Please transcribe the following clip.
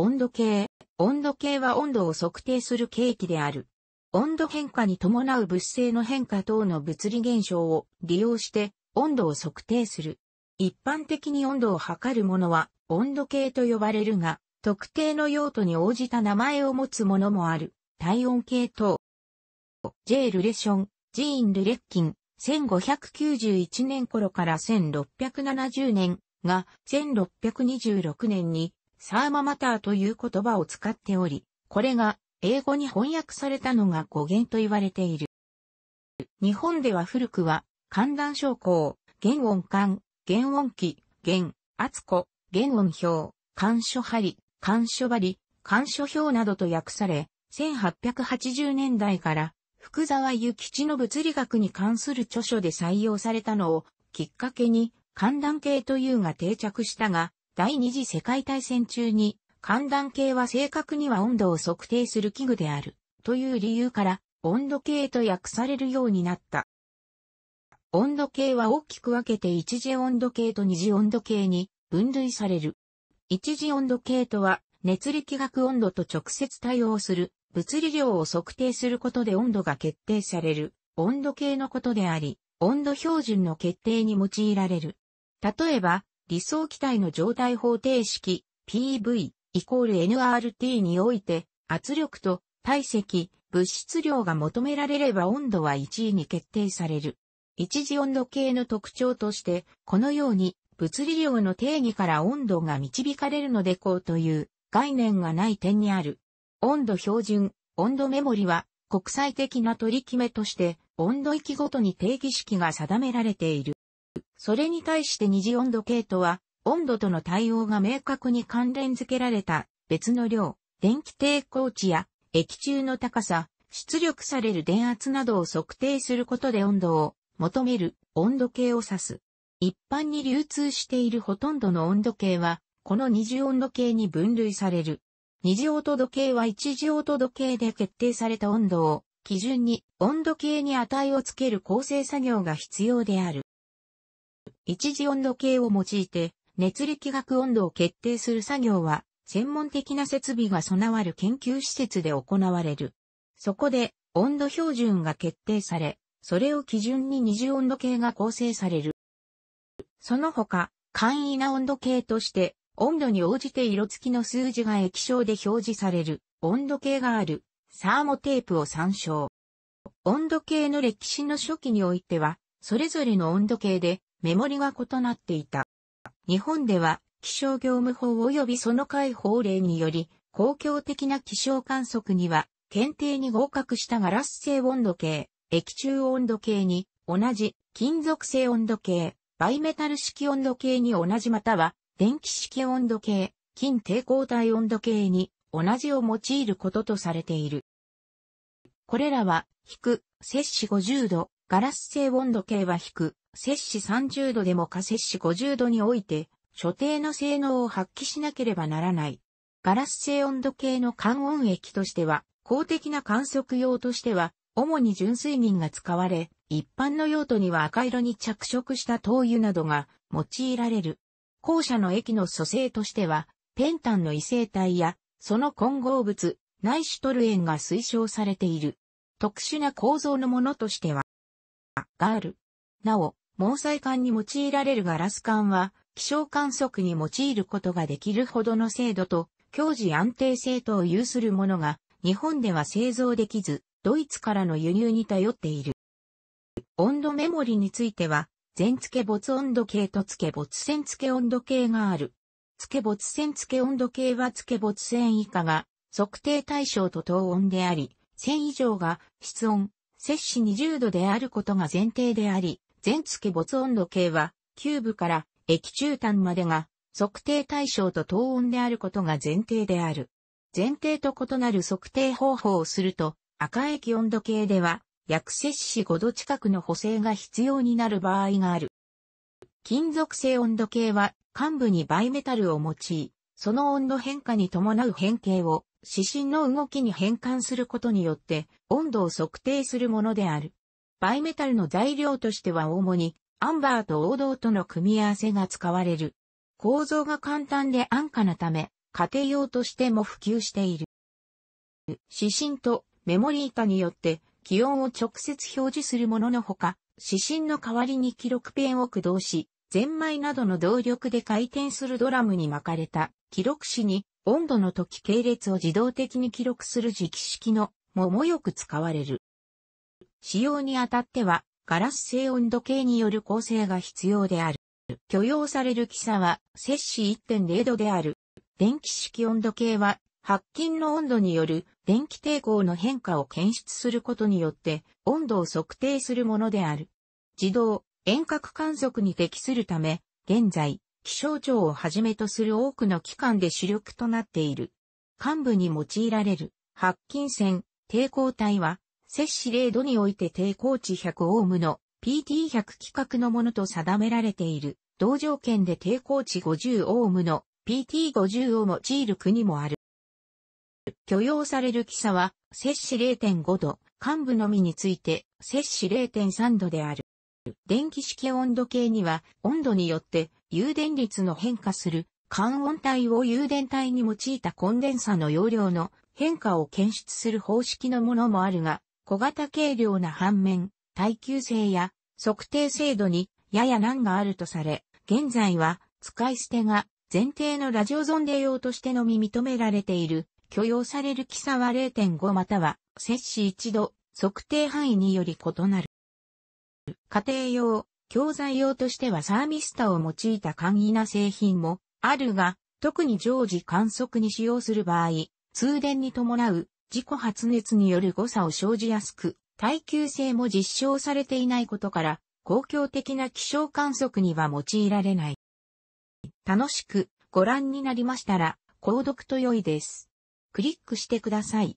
温度計。温度計は温度を測定する計器である。温度変化に伴う物性の変化等の物理現象を利用して温度を測定する。一般的に温度を測るものは温度計と呼ばれるが、特定の用途に応じた名前を持つものもある。体温計等。J. ルレション、ジーン・ルレッキン、1591年頃から1670年が1626年にサーママターという言葉を使っており、これが英語に翻訳されたのが語源と言われている。日本では古くは、寒暖症候、原音感、原音気、原、厚子、原音表、干所針、干所針、干暑表などと訳され、1880年代から福沢諭吉の物理学に関する著書で採用されたのをきっかけに寒暖系というが定着したが、第二次世界大戦中に、寒暖計は正確には温度を測定する器具である、という理由から、温度計と訳されるようになった。温度計は大きく分けて一次温度計と二次温度計に分類される。一次温度計とは熱力学温度と直接対応する物理量を測定することで温度が決定される温度計のことであり、温度標準の決定に用いられる。例えば、理想気体の状態方程式 PV イコール NRT において圧力と体積、物質量が求められれば温度は1位に決定される。一次温度計の特徴として、このように物理量の定義から温度が導かれるのでこうという概念がない点にある。温度標準、温度メモリは国際的な取り決めとして温度域ごとに定義式が定められている。それに対して二次温度計とは、温度との対応が明確に関連付けられた別の量、電気抵抗値や液中の高さ、出力される電圧などを測定することで温度を求める温度計を指す。一般に流通しているほとんどの温度計は、この二次温度計に分類される。二次温度計は一次温度計で決定された温度を基準に温度計に値をつける構成作業が必要である。一次温度計を用いて熱力学温度を決定する作業は専門的な設備が備わる研究施設で行われる。そこで温度標準が決定され、それを基準に二次温度計が構成される。その他、簡易な温度計として温度に応じて色付きの数字が液晶で表示される温度計があるサーモテープを参照。温度計の歴史の初期においては、それぞれの温度計でメモリが異なっていた。日本では気象業務法及びその解法令により、公共的な気象観測には、検定に合格したガラス製温度計、液中温度計に、同じ、金属製温度計、バイメタル式温度計に同じまたは、電気式温度計、金抵抗体温度計に、同じを用いることとされている。これらは、引く、摂氏50度、ガラス製温度計は引く、摂氏30度でもか摂氏50度において、所定の性能を発揮しなければならない。ガラス製温度計の感温液としては、公的な観測用としては、主に純水銀が使われ、一般の用途には赤色に着色した灯油などが用いられる。後者の液の組成としては、ペンタンの異性体や、その混合物、内種トルエンが推奨されている。特殊な構造のものとしては、ガール。なお、毛細管に用いられるガラス管は、気象観測に用いることができるほどの精度と、強時安定性等を有するものが、日本では製造できず、ドイツからの輸入に頼っている。温度メモリについては、全付け没温度計と付け没線付け温度計がある。付け没線付け温度計は付け没線以下が測定対象と等温であり、線以上が室温、摂氏20度であることが前提であり、全付没温度計は、キューブから液中端までが測定対象と等温であることが前提である。前提と異なる測定方法をすると、赤液温度計では、薬摂氏5度近くの補正が必要になる場合がある。金属性温度計は、幹部にバイメタルを用い、その温度変化に伴う変形を、指針の動きに変換することによって、温度を測定するものである。バイメタルの材料としては主に、アンバーと王道との組み合わせが使われる。構造が簡単で安価なため、家庭用としても普及している。指針とメモリー化によって気温を直接表示するもののほか、指針の代わりに記録ペンを駆動し、ゼンマイなどの動力で回転するドラムに巻かれた記録紙に温度の時系列を自動的に記録する磁気式のももよく使われる。使用にあたっては、ガラス製温度計による構成が必要である。許容される記差は、摂氏1.0度である。電気式温度計は、白金の温度による電気抵抗の変化を検出することによって、温度を測定するものである。自動、遠隔観測に適するため、現在、気象庁をはじめとする多くの機関で主力となっている。幹部に用いられる、白金線、抵抗体は、摂氏0度において抵抗値100オームの PT100 規格のものと定められている。同条件で抵抗値50オームの PT50 を用いる国もある。許容される記差は、摂氏0.5度、幹部のみについて、摂氏0.3度である。電気式温度計には、温度によって、有電率の変化する、感温帯を有電帯に用いたコンデンサの容量の変化を検出する方式のものもあるが、小型軽量な反面、耐久性や測定精度にやや難があるとされ、現在は使い捨てが前提のラジオゾンデ用としてのみ認められている、許容される記差は0.5または、摂氏1度、測定範囲により異なる。家庭用、教材用としてはサーミスタを用いた簡易な製品もあるが、特に常時観測に使用する場合、通電に伴う自己発熱による誤差を生じやすく、耐久性も実証されていないことから、公共的な気象観測には用いられない。楽しくご覧になりましたら、購読と良いです。クリックしてください。